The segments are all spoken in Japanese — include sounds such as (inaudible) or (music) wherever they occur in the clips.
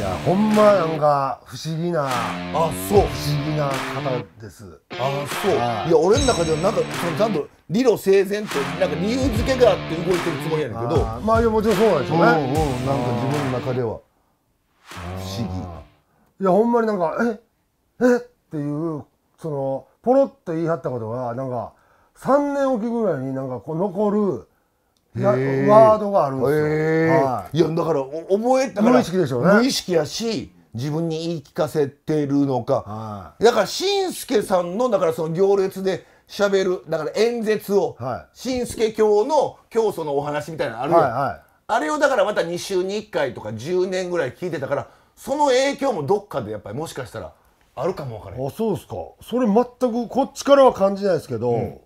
いやほんまなんか不思議なあそう不思議な方ですあそう、はい、いや俺の中ではなんかそのちゃんと理路整然となんか理由付けがあって動いてるつもりやねんけどまあいやもちろんそうなんでしょうねうんうんなんか自分の中では不思議いやほんまになんかええっていうそのポロッと言い張ったことがなんか3年おきぐらいになんかこう残るワードがあるんですよ、はい、いやだから覚えたから無意識でしょうね無意識やし自分に言い聞かせてるのか、はい、だからし助さんのだからその行列でしゃべるだから演説を、はい、しん教の教祖のお話みたいなのある、はいはい、あれをだからまた2週に1回とか10年ぐらい聞いてたからその影響もどっかでやっぱりもしかしたらあるかも分からないあそうですかそれ全くこっちからは感じないですけど、うん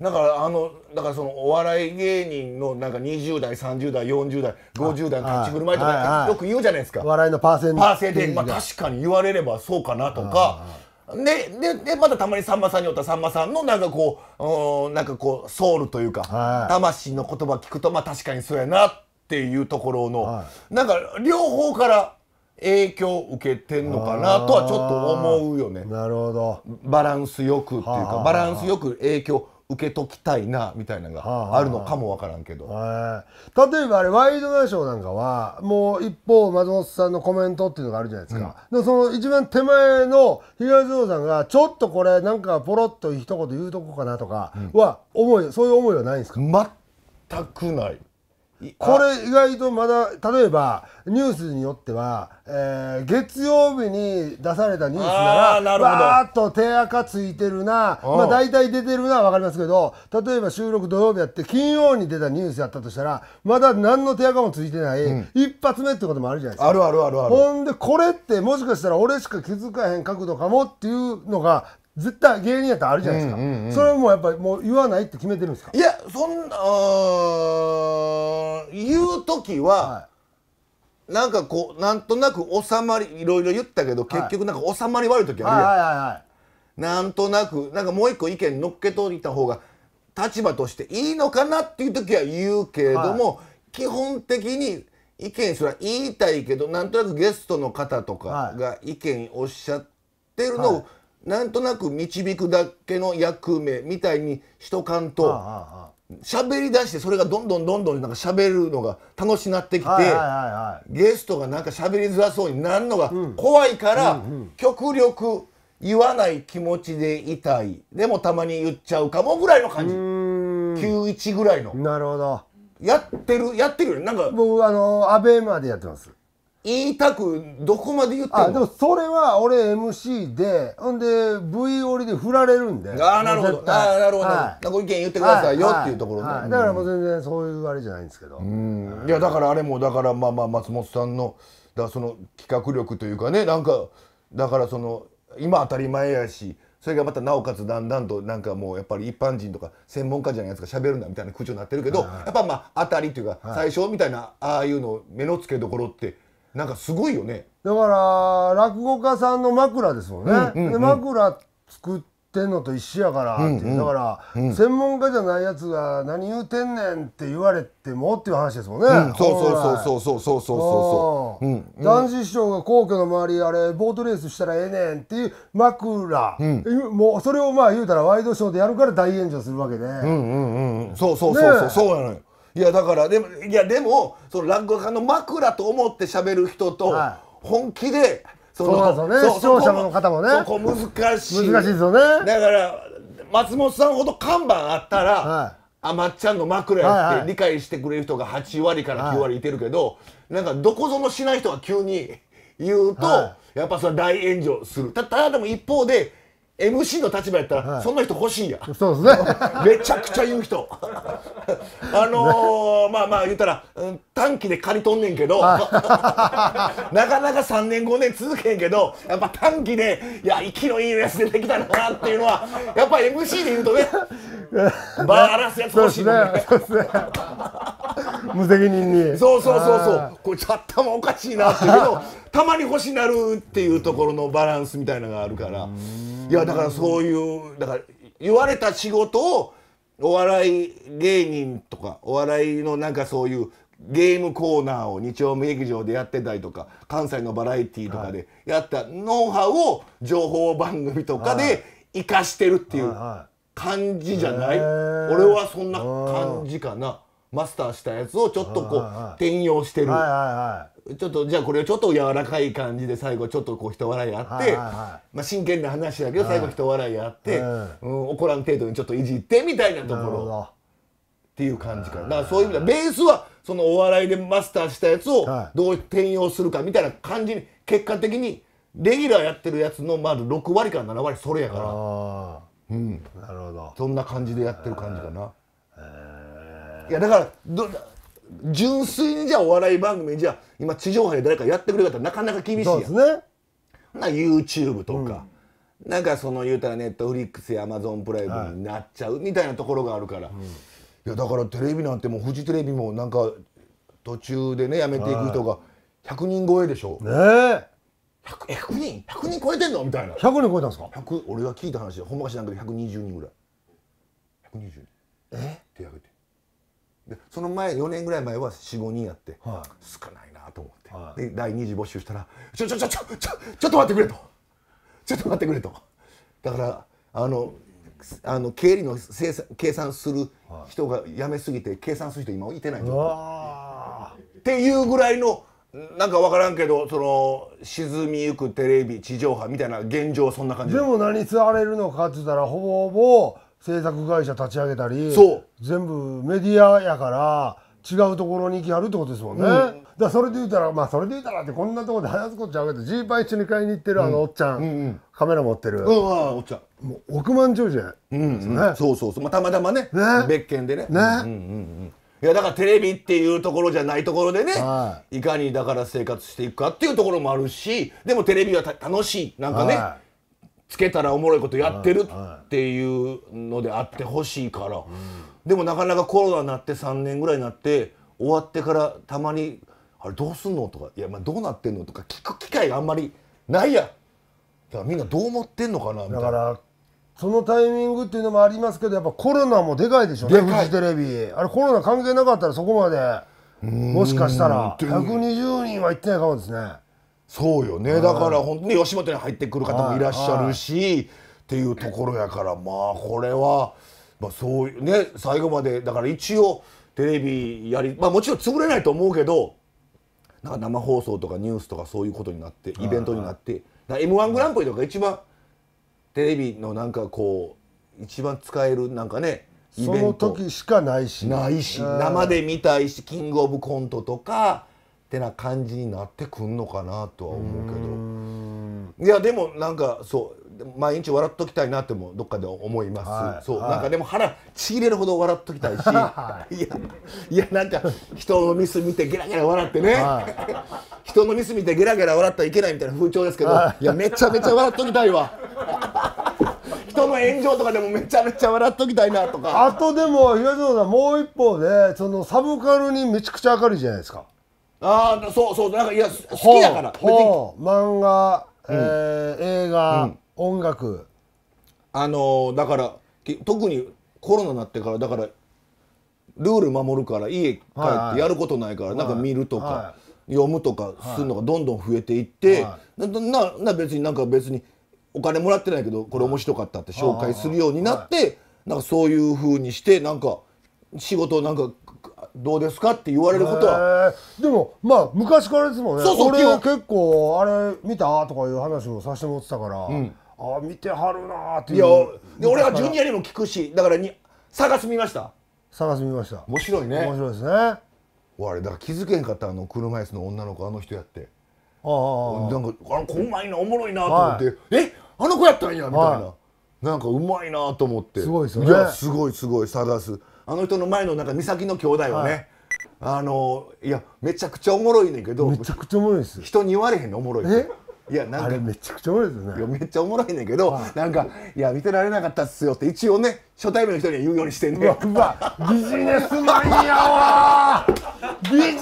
だからあのだからそのお笑い芸人のなんか20代30代40代50代の立ち振る舞いとかよく言うじゃないですか笑いのパーセンテージンまあ、確かに言われればそうかなとかでででまたたまにさんまさんにおったさんまさんのなんかこう、うん、なんかこうソウルというか魂の言葉聞くとまあ確かにそうやなっていうところの、なんか両方から影響を受けてんのかなとはちょっと思うよね。なるほどバランスよくっていうかバランスよく影響受けときたいなみたいなのがあるのかもわからんけど、例えばあれワイドナショーなんかはもう一方松本さんのコメントっていうのがあるじゃないですか、うん、でその一番手前の東野さんがちょっとこれなんかポロッと一言言うとこかなとかは思い、うん、そういう思いはないんですか全くないこれ意外とまだ例えばニュースによっては、えー、月曜日に出されたニュースならばーっと手垢ついてるなまあ大体出てるな分かりますけど例えば収録土曜日やって金曜に出たニュースやったとしたらまだ何の手垢もついてない、うん、一発目ってこともあるじゃないですかあるあるあるあるほんでこれってもしかしたら俺しか気づかへん角度かもっていうのが絶対芸人やったらあるじゃないですか、うんうんうん、それもやっぱりもう言わないって決めてるんですかいやそんな言う時は、はい、なんかこうなんとなく収まりいろいろ言ったけど結局なんか収まり悪い時あるやん、はいはいはい、なんとなくなんかもう一個意見乗っけといた方が立場としていいのかなっていう時は言うけれども、はい、基本的に意見すら言いたいけどなんとなくゲストの方とかが意見おっしゃってるのを、はいなんとなく導くだけの役目みたいにしとかんと喋りだしてそれがどんどんどんどんなんか喋るのが楽しなってきてゲストがなんか喋りづらそうになるのが怖いから極力言わない気持ちでいたいでもたまに言っちゃうかもぐらいの感じ91ぐらいのなるほどやってるやってるよなんか僕あのアベまでやってます言いたくどこまで言ってあでもそれは俺 MC でほんで V 折りで振られるんでああなるほどああなるほど、はい、ご意見言ってくださいよ、っていうところ、で、はい、だからもう全然そういうあれじゃないんですけど、うん、いやだからあれもだからまあまあ松本さんのだその企画力というかねなんかだからその今当たり前やしそれがまたなおかつだんだんとなんかもうやっぱり一般人とか専門家じゃないやつが喋るんだみたいな口調になってるけど、はいはい、やっぱまあ当たりというか、最初みたいなああいうの目の付けどころってなんかすごいよねだから落語家さんの枕ですもんね、うんうんうん、枕作ってんのと一緒やからって、うんうん、だから、うん、専門家じゃないやつが「何言うてんねん」って言われてもっていう話ですもんね、うん、そうそうそうそうそうそうそうそう、うんうん、男子師匠が皇居の周りあれボートレースしたらええねんっていう枕、うん、もうそれをまあ言うたらワイドショーでやるから大炎上するわけで、うんうんうん、そうそうそうそう、ね、そうなのよいやだからでもいやでもその落語家の枕と思って喋る人と本気でそのそうですよね視聴者の方もねそこ難しい難しいですよねだから松本さんほど看板あったら、はい、あまっちゃんの枕やって理解してくれる人が8割から9割いてるけど、はい、なんかどこぞもしない人は急に言うと、はい、やっぱそれ大炎上するただでも一方で MC の立場やったら、はいそんな人欲しいやそうですね。(laughs) めちゃくちゃ言う人 (laughs) あのーまあまあ言ったら、うん短期で借りとんねんけど (laughs) なかなか3年5年続けへんけどやっぱ短期でいや息のいいやつ出てきたなっていうのはやっぱ MC で言うとねバランスやつそ欲しいねね。そうね。無責任に。そうそうそうそうこれちょっともおかしいなっていうけどたまに欲しなるっていうところのバランスみたいなのがあるからいやだからそういうだから言われた仕事をお笑い芸人とかお笑いのなんかそういうゲームコーナーを日曜日劇場でやってたりとか関西のバラエティーとかでやったノウハウを情報番組とかで生かしてるっていう感じじゃない俺はそんな感じかなマスターしたやつをちょっとこう転用してる。はいはいはいちょっとじゃあこれをちょっと柔らかい感じで最後ちょっとこう人笑いあって、まあ、真剣な話だけど最後人笑いあって、うん、怒らん程度にちょっといじってみたいなところっていう感じかなだからそういう意味ではベースはそのお笑いでマスターしたやつをどう転用するかみたいな感じに結果的にレギュラーやってるやつのまず6割から7割それやから、うん、なるほどそんな感じでやってる感じかな。いやだからど純粋にじゃあお笑い番組じゃ今地上波で誰かやってくれる方なかなか厳しいやん。そうですね。な YouTube とか、うん、なんかその言うたらネットフリックスやアマゾンプライムになっちゃうみたいなところがあるから、はい、いやだからテレビなんてもうフジテレビもなんか途中でねやめていく人が100人超えでしょ。う、ねえ。100, 100人 ?100 人超えてんのみたいな。100人超えたんですか ?100、俺が聞いた話ほんまかしなんかで120人ぐらい。120人。え手挙げて。でその前4年ぐらい前は45人やって、はい、少ないなと思って、はい、で第2次募集したら「ちょちょちょちょちょちょっと待ってくれ」と「ちょっと待ってくれ」と。だからあのあの経理の生産計算する人が辞めすぎて計算する人今いてないっていうぐらいのなんか分からんけどその沈みゆくテレビ地上波みたいな現状そんな感じでも何座れるのかって言ったらほぼほぼ制作会社立ち上げたり全部メディアやから違うところに行きはるってことですもんね、うん、だそれで言うたらまあそれで言うたらってこんなところで話すことちゃうけどジーパン一緒に買いに行ってるあのおっちゃん、うんうんうん、カメラ持ってる、うん、おっちゃんもう億万長者うん、うんそうそうそう、まあ、たまたまね、ね、別件でねね、うんうんうんいやだからテレビっていうところじゃないところでね、はい、いかにだから生活していくかっていうところもあるしでもテレビはた楽しいなんかね、はいつけたらおもろいことやってるっていうのであってほしいから、でもなかなかコロナになって3年ぐらいになって終わってからたまに「あれどうすんの?」とか「いやまあどうなってんの?」とか聞く機会があんまりないやだからみんなどう思ってんのかなみたいな。そのタイミングっていうのもありますけどやっぱコロナもでかいでしょうねフジテレビあれコロナ関係なかったらそこまでもしかしたら120人は行ってないかもですね。そうよねだから本当に吉本に入ってくる方もいらっしゃるしっていうところやからまあこれは、まあ、そういうね最後までだから一応テレビやりまあもちろん潰れないと思うけどなんか生放送とかニュースとかそういうことになってイベントになって m 1グランプリとか一番テレビのなんかこう一番使えるなんかねイベントその時しかないしないし生で見たいしキングオブコントとか。ってな感じになってくんのかなとは思うけどいやでもなんかそう毎日笑っときたいなってもどっかで思います、はい、そう、はい、なんかでも腹ちぎれるほど笑っときたいしいやいやなんか人のミス見てゲラゲラ笑ってね、はい、人のミス見てゲラゲラ笑ったらいけないみたいな風潮ですけど、いやめちゃめちゃ笑っときたいわ。人の炎上とかでもめちゃめちゃ笑っときたいなとかあとでも東野さんもう一方でそのサブカルにめちゃくちゃ明るいじゃないですかああそうそうなんかいや好きだから漫画、えー、映画、うん、音楽あのー、だから特にコロナになってからだからルール守るから家帰ってやることないから、はい、なんか見るとか、はい、読むとかするのがどんどん増えていって、はい、なな別になんか別にお金もらってないけどこれ面白かったって紹介するようになって、なんかそういうふうにしてなんか仕事なんかどうですかって言われることはでもまあ昔からですもんねそうそう俺は結構あれ見たとかいう話をさせてもらってたから、うん、ああ見てはるなーっていういや俺はジュニアにも聞くしだからに探す見ました探す見ました面白いね面白いですねあれだから気づけんかったあの車椅子の女の子あの人やってああなんかあの子うまいなおもろいなと思って、はい、えあの子やったんやみたいな、はい、なんかうまいなと思ってすごいですねすごいすごい探すあの人の前のなんか美咲の兄弟はね、はい、あのいやめちゃくちゃおもろいねんけどめちゃくちゃおもろいです人に言われへんのおもろいっていやなんかあれめちゃくちゃおもろいですねいやめっちゃおもろいねんけど、はい、なんか「いや見てられなかったっすよ」って一応ね初対面の人には言うようにしてんねんうわビジネスマンやわビジネ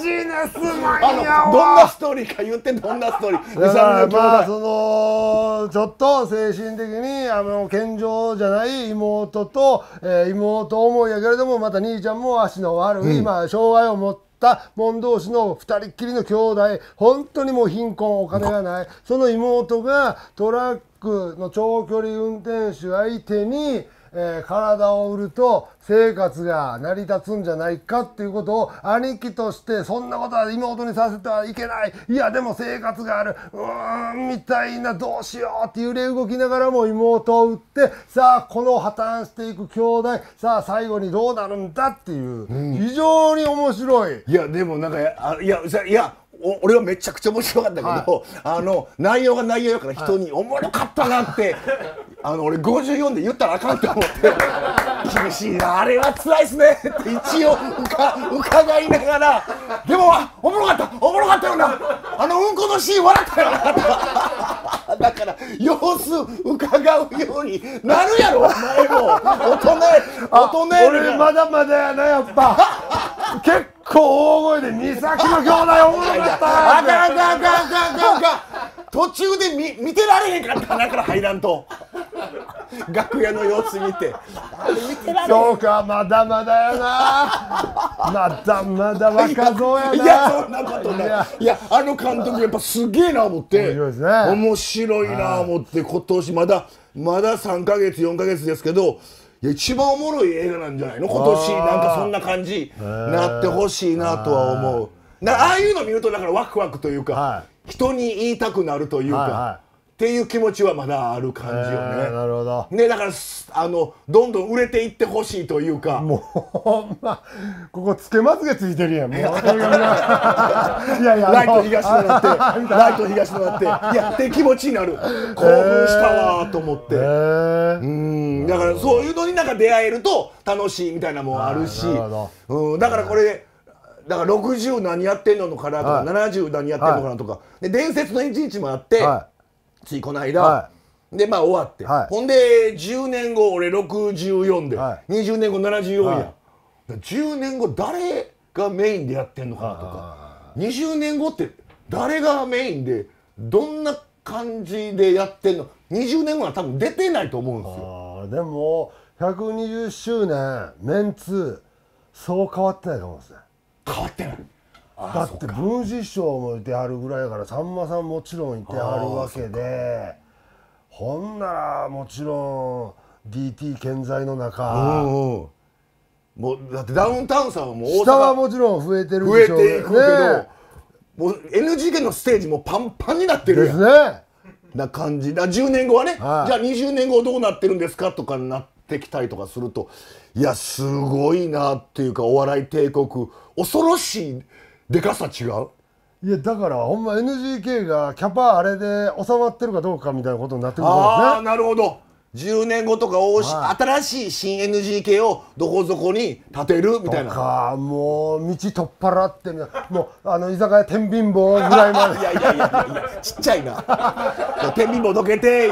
スマンやわどんなストーリーか言ってどんなストーリーだまあそのちょっと精神的にあの健常じゃない妹と、えー、妹思いやけれどもまた兄ちゃんも足の悪い、うん、まあ障害を持ってった者同士の2人っきりの兄弟本当にもう貧困お金がないその妹がトラックの長距離運転手相手にえー、体を売ると生活が成り立つんじゃないかっていうことを兄貴としてそんなことは妹にさせてはいけないいやでも生活があるうーんみたいなどうしようって揺れ動きながらも妹を売ってさあこの破綻していく兄弟さあ最後にどうなるんだっていう、うん、非常に面白い。いやでもなんかあいやいや俺はめちゃくちゃ面白かったけど、はい、あの内容が内容やから人に「おもろかったな」ってあの俺54で言ったらあかんと思って厳しいなあれは辛いっすねって一応伺いながらでもおもろかったおもろかったよなあのうんこのシーン笑ったよなだから様子伺うようになるやろお前も大人大人俺まだまだやなやっぱ結構大声で「三崎の兄弟おもろかったあかんあかんあかんあかんあかん途中で見見てられへんかった中から入らんと。楽屋の様子見て (laughs) そうかまだまだやなまだまだ若造やないやそんなことないいやあの監督やっぱすげえな思って面白,、ね、面白いな思って今年まだまだ3か月4か月ですけどいや一番おもろい映画なんじゃないの今年なんかそんな感じなってほしいなとは思うああいうの見るとだからワクワクというか、はい、人に言いたくなるというか、はいはいっていう気持ちはまだある感じよね。えー、なるほど。ね、だから、あの、どんどん売れていってほしいというか。もう、ま、ここつけまつげついてるやん。もう。(laughs) いやいや、ライト東のだって、ライト東のだって、いやって気持ちになる。興奮したわと思って。えー、うん、だから、そういうのになんか出会えると、楽しいみたいなもんあるし。うん、だから、これ。だから60何やってんのかなとか、はい、70何やってんのかなとか、はい、で伝説の一日もあって、はいついこの間、はい、でまあ終わって、はい、ほんで10年後俺64で、はい、20年後74や、はい、10年後誰がメインでやってんのかなとか20年後って誰がメインでどんな感じでやってんの20年後は多分出てないと思うんですよ。でも120周年メンツそう変わってないと思うんですね。変わってないだって文治師匠もいてはるぐらいやからさんまさんもちろんいてはるわけでほんならもちろん DT 健在の中もうだってダウンタウンさんはもう下はもちろん増えてるでしょう、ね、増えていくけど、ね、もう NGK のステージもパンパンになってるですねな感じだ10年後はね、はい、じゃあ20年後どうなってるんですかとかになって。きたりとかするといやすごいなっていうかお笑い帝国恐ろしいでかさ違ういやだからほんま NGK がキャパあれで収まってるかどうかみたいなことになってくるんですねああなるほど10年後とかを、はい、新しい新 NGK をどこそこに建てるみたいなかもう道取っ払ってるもうあの居酒屋天秤棒ぐらいまで (laughs) いやいやいやいやちっちゃいな (laughs) 天秤棒どけて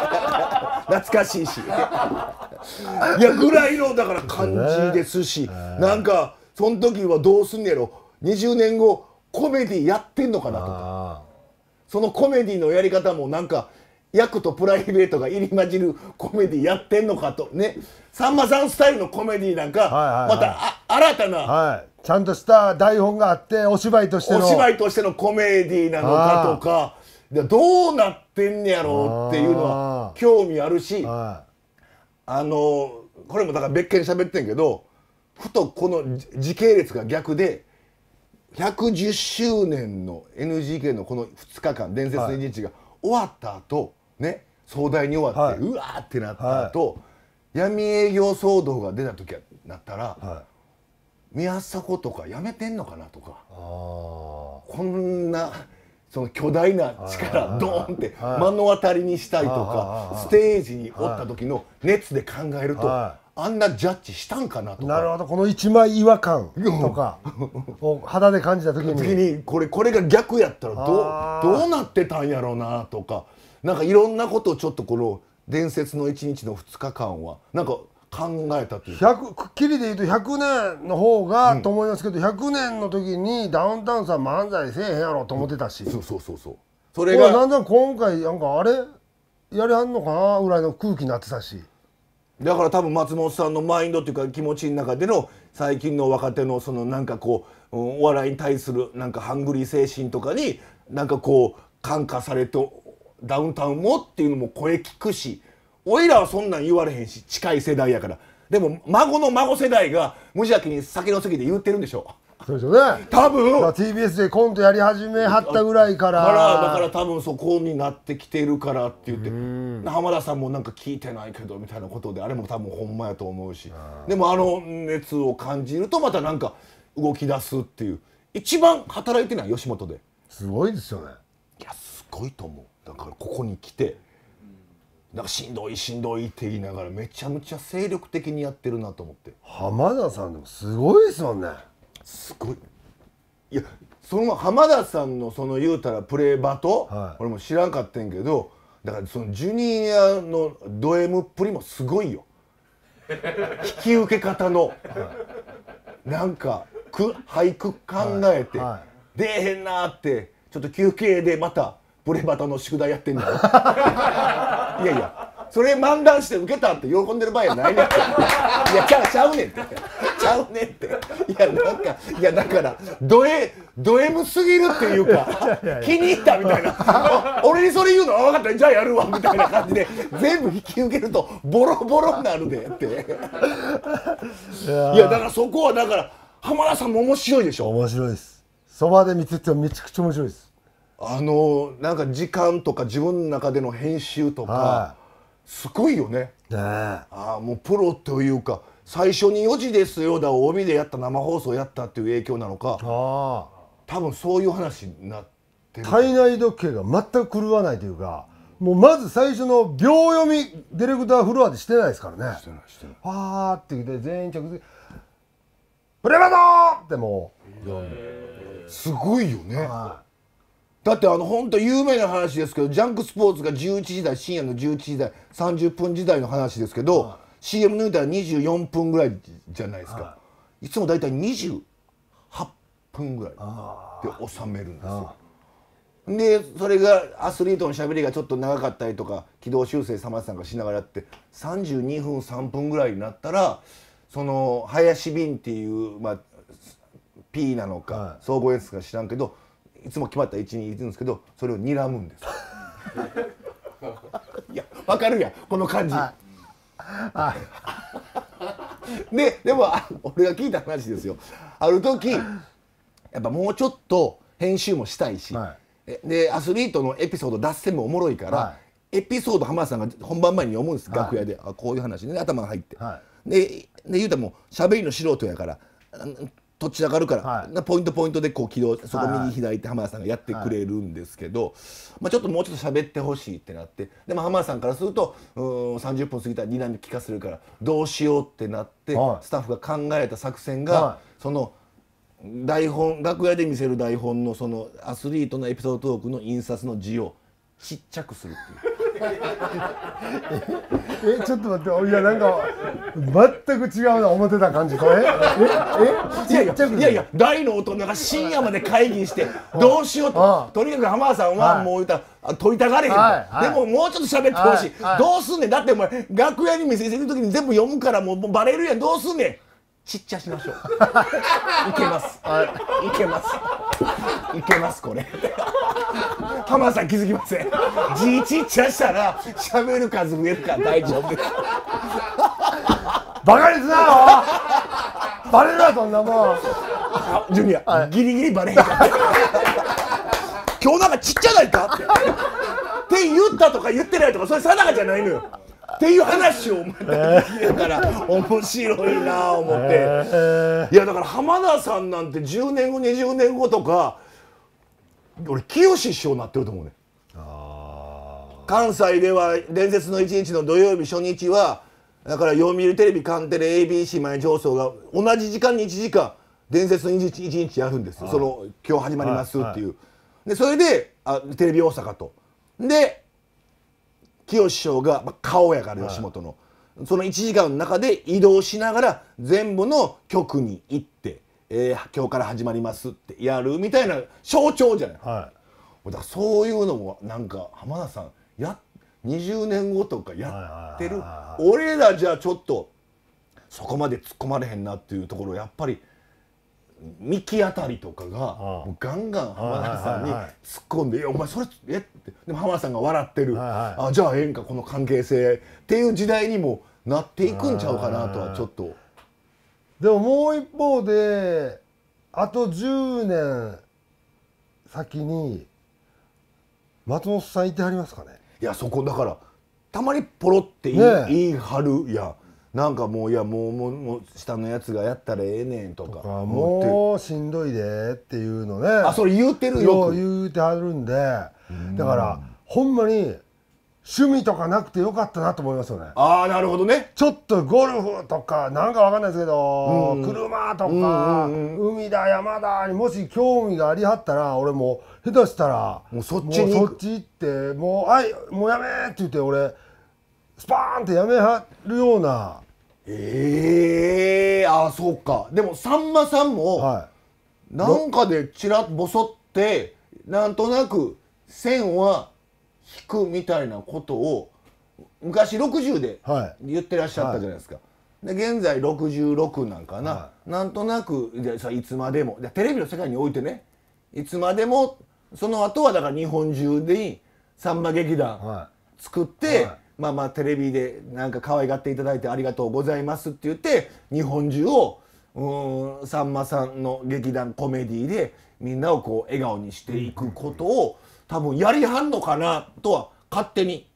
(laughs) 懐かしいしいやぐらいのだから感じですし、ね、なんかその時はどうすんねやろ20年後コメディやってんのかなとかそのコメディのやり方もなんか役とプライベートが入り混じるコメディやってんのかとねさんまさんスタイルのコメディなんか、はいはいはい、またあ新たな、はい、ちゃんとした台本があってお芝居としてのお芝居としてのコメディなのかとかどうなってんねやろうっていうのは興味あるしあのこれもだから別件喋ってんけどふとこの時系列が逆で110周年の NGK のこの2日間伝説の一日が終わった後、ね壮大に終わって、うわーってなった後、闇営業騒動が出た時なったら、宮迫とかやめてんのかなとかこんなその巨大な力ドーンって目の当たりにしたいとかステージにおった時の熱で考えるとあんなジャッジしたんかなとなるほどこの一枚違和感とか肌で感じた時ににこれこれが逆やったらどうどうなってたんやろうなとかなんかいろんなことをちょっとこの伝説の1日の2日間はなんか考えたというくっきりで言うと100年の方がと思いますけど、うん、100年の時にダウンタウンさん漫才せえへんやろと思ってたし、うん、そうそうそうそうそれがだんだん今回なんかあれやりはんのかなぐらいの空気になってたし。だから多分松本さんのマインドっていうか気持ちの中での最近の若手のそのなんかこう、うん、お笑いに対するなんかハングリー精神とかになんかこう感化されてダウンタウンもっていうのも声聞くしおいらはそんなん言われへんし近い世代やからでも孫の孫世代が無邪気に酒の席で言ってるんでしょそうですよね多分 TBS でコントやり始めはったぐらいからだから多分そこになってきてるからって言って浜田さんもなんか聞いてないけどみたいなことであれも多分ほんまやと思うしでもあの熱を感じるとまたなんか動き出すっていう一番働いてない吉本ですごいですよねいやすごいと思うだからここに来てなんかしんどいしんどいって言いながらめちゃめちゃ精力的にやってるなと思って浜田さんでもすごいですもんねすごいいやその浜田さんのその言うたらプレーバト、はい、俺も知らんかってんけどだからそのジュニアのド M っぷりもすごいよ引き受け方の、はい、なんかく俳句考えて、はい、出えへんなってちょっと休憩でまたプレバトの宿題やってんだよ (laughs) いやいやそれ漫談して受けたって喜んでる場合やないねんいやキャラちゃうねんってゃうねっていやなんかいやだからド M, ド M すぎるっていうか気に入ったみたいな俺にそれ言うのは分かったじゃあやるわみたいな感じで全部引き受けるとボロボロになるでっていやだからそこはだから浜田さんも面白いでしょ面白いですそばで見ててめちゃくちゃ面白いですあのなんか時間とか自分の中での編集とか、はい、すごいよねねああもうプロというか最初に4時ですよだ帯でやった生放送やったっていう影響なのか多分そういう話になってる体内時計が全く狂わないというかもうまず最初の秒読みディレクターフロアでしてないですからねしてないしてないあーってて全員着席「プレバトー!」ってもうすごいよね、はいだってあの本当有名な話ですけどジャンクスポーツが11時台深夜の11時台30分時台の話ですけど、CM 抜いたら24分ぐらいじゃないですか、はい、いつも大体28分ぐらいで収めるんですよ。でそれがアスリートのしゃべりがちょっと長かったりとか軌道修正さまさんがしながらって32分3分ぐらいになったらその林瓶っていう、まあ、P なのか、はい、総合演出か知らんけどいつも決まった位置にいるんですけどそれを睨むんです。(laughs) いやわかるやこの感じ。はい、ででも俺が聞いた話ですよある時やっぱもうちょっと編集もしたいし、はい、でアスリートのエピソード脱線もおもろいから、はい、エピソード浜田さんが本番前に思うんです、楽屋であこういう話ね頭が入って、でで言うたらもう喋りの素人やからとち上がるから、はい、ポイントポイントでこう軌道そこ右左って浜田さんがやってくれるんですけど、はいはい、まあ、ちょっともうちょっと喋ってほしいってなってでも浜田さんからするとうん30分過ぎたら2段目聞かせるからどうしようってなって、はい、スタッフが考えた作戦が、その台本楽屋で見せる台本のそのアスリートのエピソードトークの印刷の字をちっちゃくするっていう。えちょっと待っていやなんか全く違うな思ってた感じこれええいやいや大の大人が深夜まで会議してどうしようととにかく浜田さんはもう言うたら、はい、取りたがれへんはいはい、でももうちょっと喋ってほしい、どうすんねんだってお前楽屋に見せてる時に全部読むからもうバレるやんどうすんねんちっちゃしましょう (laughs) いけますいけますいけますこれ浜田さん気づきませんじちっちゃしたら喋る数増えるから大丈夫ですバカにすなよバレるわそんなもんジュニア、はい、ギリギリバレへんかっ今日なんかちっちゃないかってって言ったとか言ってないとかそれさなかじゃないのよっていう話をお前だから面白いな思って、いやだから浜田さんなんて10年後20年後とか俺清師匠になってると思うね関西では伝説の一日の土曜日初日はだから読売テレビカンテレ ABC 前上層が同じ時間に1時間伝説の一日やるんですよその今日始まりますっていう、でそれであテレビ大阪とで清師匠が、まあ、顔やから吉本の、はい、その1時間の中で移動しながら全部の局に行って、えー、今日から始まりますってやるみたいな象徴じゃない、はい、だからそういうのもなんか浜田さんや20年後とかやってる俺らじゃちょっとそこまで突っ込まれへんなっていうところやっぱり。幹あたりとかがもうガンガン浜田さんに突っ込んで「お前それえっ?」てでも浜田さんが笑ってる「あじゃあええんかこの関係性」っていう時代にもなっていくんちゃうかなとはちょっと。でももう一方であと10年先に松本さんいてはりますかねいやそこだからたまにポロって言いね、言い張るやん。なんかもういやもうもうもう下のやつがやったらええねんとかもうしんどいでっていうのねあそれ言うてるよ言うてはるんでだからほんまに趣味とかなくてよかったなと思いますよねああなるほどねちょっとゴルフとかなんかわかんないですけど、うん、車とか、うんうん、海だ山だにもし興味がありはったら俺も下手したらもうそっちにそっち行ってもう「はいもうやめ」って言って俺スパーンってやめはるようなええー、あそうかでもさんまさんも、はい、なんかでちらっぼそってなんとなく線は引くみたいなことを昔60で言ってらっしゃったじゃないですか、はいはい、で現在66なんかな、はい、なんとなくいつまでもテレビの世界においてねいつまでもその後はだから日本中でさんま劇団作って、まあまあテレビでなんか可愛がっていただいてありがとうございますって言って日本中をうんさんまさんの劇団コメディでみんなをこう笑顔にしていくことを多分やりはんのかなとは勝手に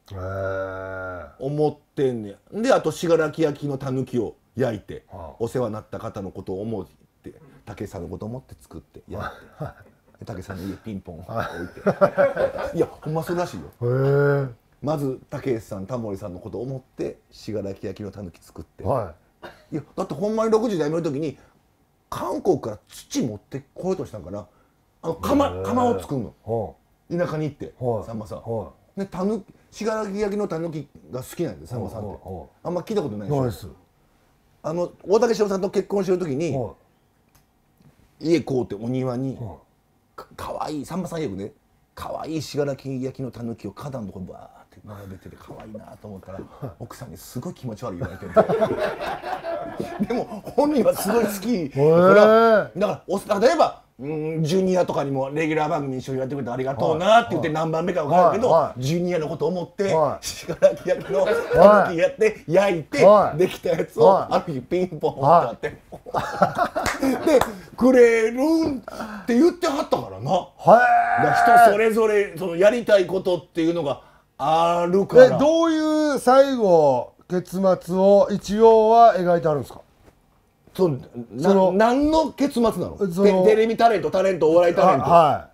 思ってんねん。であと信楽焼のたぬきを焼いてお世話になった方のことを思って武さんのことを思って作ってやって。(laughs) 武さんの家ピンポン置いていやほんまそうらしいよへえまず武さんタモリさんのことを思って信楽焼きのたぬき作って、はい、いやだってほんまに60代目の時に韓国から土持ってこようとしたんかなあの釜釜を作るの、田舎に行って、はい、さんまさん。はい、でたぬ信楽焼きのたぬきが好きなんですさんまさんって、あんま聞いたことないでしょ。あの大竹しおさんと結婚してる時に、家こうてお庭に、かわいいさんまさんよくねかわいい信楽焼きのたぬきを花壇のとこにバーって並べてて可愛いなと思ったら奥さんにすごい気持ち悪い言われてる (laughs) でも本人はすごい好きだからだから例えばうんジュニアとかにもレギュラー番組一緒にやってくれてありがとうなって言って何番目か分からんけど、はいはい、ジュニアのこと思ってしがらき焼きのたぬきやって焼いてできたやつをある日ピンポンってあってでくれるんって言ってはったからな。人それぞれそのやりたいことっていうのがあるからえどういう最後結末を一応は描いてあるんですかそその何の結末なのテレビタレントタレントお笑いタレントは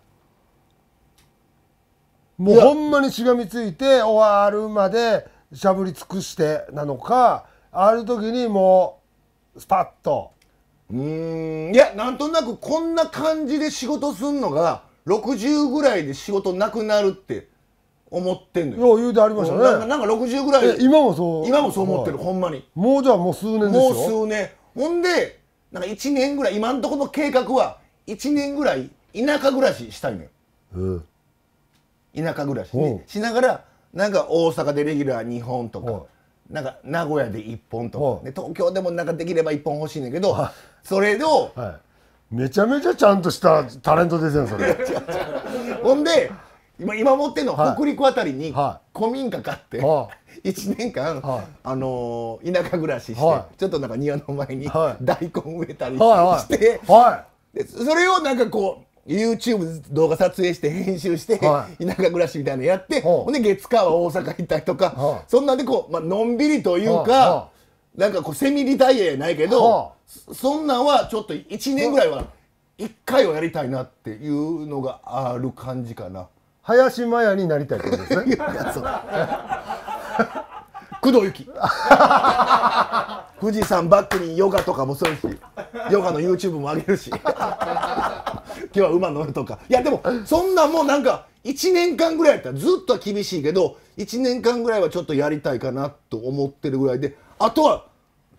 いもうほんまにしがみついて終わるまでしゃぶり尽くしてなのかある時にもうスパッとうんいやなんとなくこんな感じで仕事すんのが60ぐらいで仕事なくなるって思ってんのよ。言うてありましたね。なんか六十ぐらい今もそう今もそう思ってる、ほんまに。もうじゃあもう数年ですもう数年ほんでなんか一年ぐらい今んとこの計画は一年ぐらい田舎暮らししたいのよ田舎暮らしねしながらなんか大阪でレギュラー日本とかなんか名古屋で一本とかで東京でもなんかできれば一本欲しいんだけどそれをはいめちゃめちゃちゃんとしたタレントですよそれ (laughs) ほんで今今持ってるの、は北陸あたりに古民家買って、はい、1 (laughs) 年間、はい、あのー、田舎暮らしして、はい、ちょっとなんか庭の前に大根植えたりして、でそれをなんかこう YouTube 動画撮影して編集して、田舎暮らしみたいなのやって、ほんで月火は大阪行ったりとか、そんなんでこう、まあのんびりというか、なんかこうセミリタイアやないけど、そんなんはちょっと1年ぐらいは1回はやりたいなっていうのがある感じかな。林真也になりたいってことですね。(laughs) (laughs) 工藤由紀富士山バックにヨガとかもするしヨガの YouTube も上げるし (laughs) 今日は馬乗るとかいやでもそんなもうなんか1年間ぐらいやったらずっと厳しいけど1年間ぐらいはちょっとやりたいかなと思ってるぐらいであとは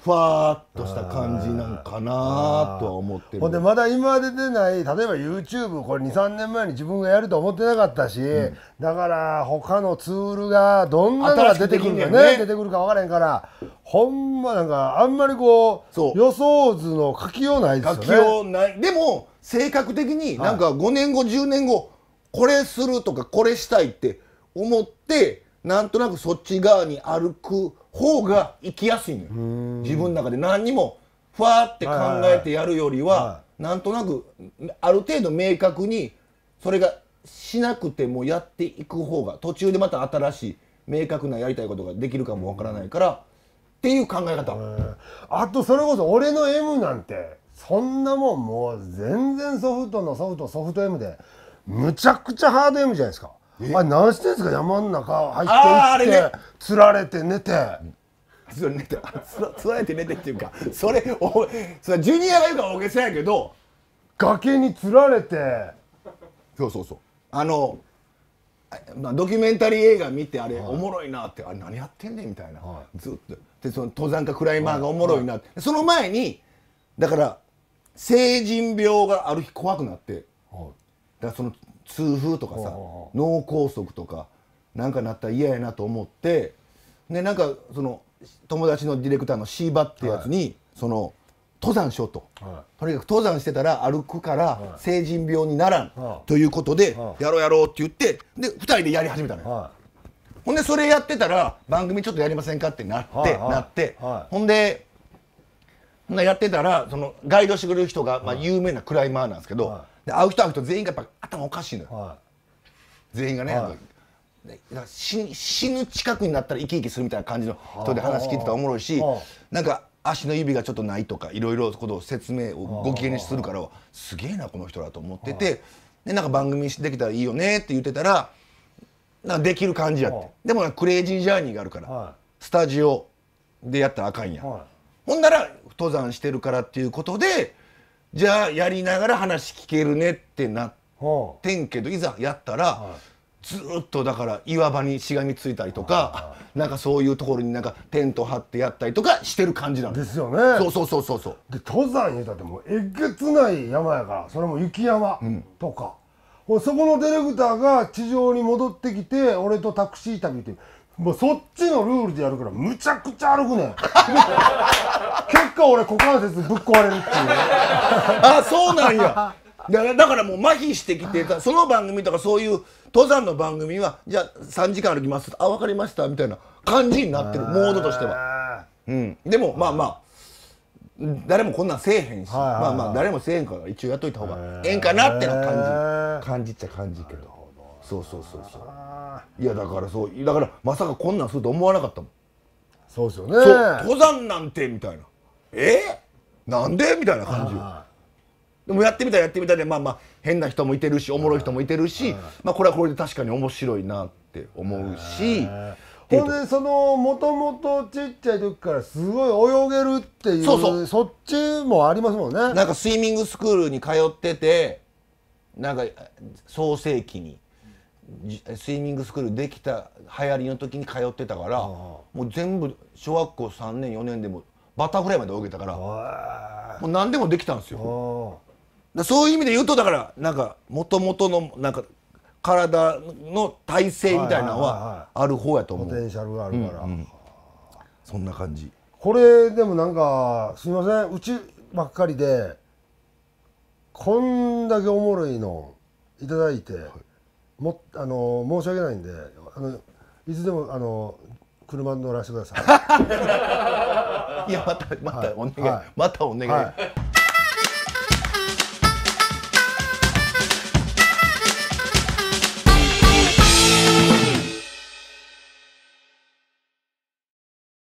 ふわっとした感じなんかなとは思ってるほんでまだ今出てない例えば YouTube これ23年前に自分がやると思ってなかったし、うん、だから他のツールがどんなのが出てくるかね、ね、出てくるか分からへんからほんまなんかあんまりこう予想図の書きようないですよね書きようないでも性格的になんか5年後10年後これするとかこれしたいって思ってなんとなくそっち側に歩く方が行きやすいのよ自分の中で何にもふわって考えてやるよりは、はなんとなくある程度明確にそれがしなくてもやっていく方が途中でまた新しい明確なやりたいことができるかもわからないから、っていう考え方あとそれこそ俺の M なんてそんなもんもう全然ソフトのソフトソフト M でむちゃくちゃハード M じゃないですかあれ何してんすか山の中入っていってつられて寝て。つられてられて寝てっていうかそれおそれジュニアが言うから大げさやけど崖につられてそうそうそうあのまあ、ドキュメンタリー映画見てあれ、おもろいなってあれ何やってんねんみたいな、はい、ずっとでその登山家クライマーがおもろいなって、はいはい、その前にだから成人病がある日怖くなって、だからその痛風とかさ脳梗塞とかなんかなったら嫌やなと思ってでなんかその友達のディレクターのシーバってやつに、はい、その登山しようと、はい、とにかく登山してたら歩くから成人病にならん、はい、ということで、やろうやろうって言ってで2人でやり始めたのよ。ほんでそれやってたら番組ちょっとやりませんかってなって、なって、ほんでほんでやってたらそのガイドしてくれる人が、まあ、有名なクライマーなんですけど、で会う人会う人全員がやっぱ頭おかしいのよ、はい、全員がね、はい、死死ぬ近くになったら生き生きするみたいな感じの人で話聞いてたらおもろいし、なんか足の指がちょっとないとかいろいろことを説明をご機嫌にするからすげえなこの人だと思ってて、でなんか番組できたらいいよねって言ってたらなんかできる感じやって、でもクレイジージャーニーがあるから、スタジオでやったらあかんや、ほんなら登山してるからっていうことでじゃあやりながら話聞けるねってなってんけどいざやったら、はい、ずっとだから岩場にしがみついたりとか、はい、なんかそういうところになんかテント張ってやったりとかしてる感じなんですよねそうそうそうそうそうで登山にうたってもうえげつない山やからそれも雪山とか、うん、そこのディレクターが地上に戻ってきて俺とタクシー旅ってもうそっちのルールでやるからむちゃくちゃ歩くねん (laughs) 結果俺股関節ぶっ壊れるっていうあそうなんやだからもう麻痺してきてたその番組とかそういう登山の番組はじゃあ3時間歩きますあ分かりましたみたいな感じになってるモードとしては、うん、でもまあまあ誰もこんなんせえへんし、はいはいはい、まあまあ誰もせえへんから一応やっといた方がええんかなってな感じ感じっちゃ感じけどそうそうそうそう。いやだからそうだからまさかこんなんすると思わなかったもんそうですよね登山なんてみたいなえー、なんでみたいな感じでもやってみたらやってみたでまあまあ変な人もいてるしおもろい人もいてるしまあこれはこれで確かに面白いなって思うしほんでそのもともとちっちゃい時からすごい泳げるっていうそうそうそっちもありますもんねなんかスイミングスクールに通っててなんか創世期にスイミングスクールできた流行りの時に通ってたからもう全部小学校3年4年でもバタフライまで泳げたからもう何でもできたんですよ。そういう意味で言うとだからなんかもともとのなんか体の体勢みたいなのはある方やと思う、ポテンシャルがあるから、うんうん、そんな感じこれでもなんかすみませんうちばっかりでこんだけおもろいの頂いて、はいもあの申し訳ないんであのいつでもあの車乗らせてください。(laughs) いやまたまたお願い、はい、またお願い。はい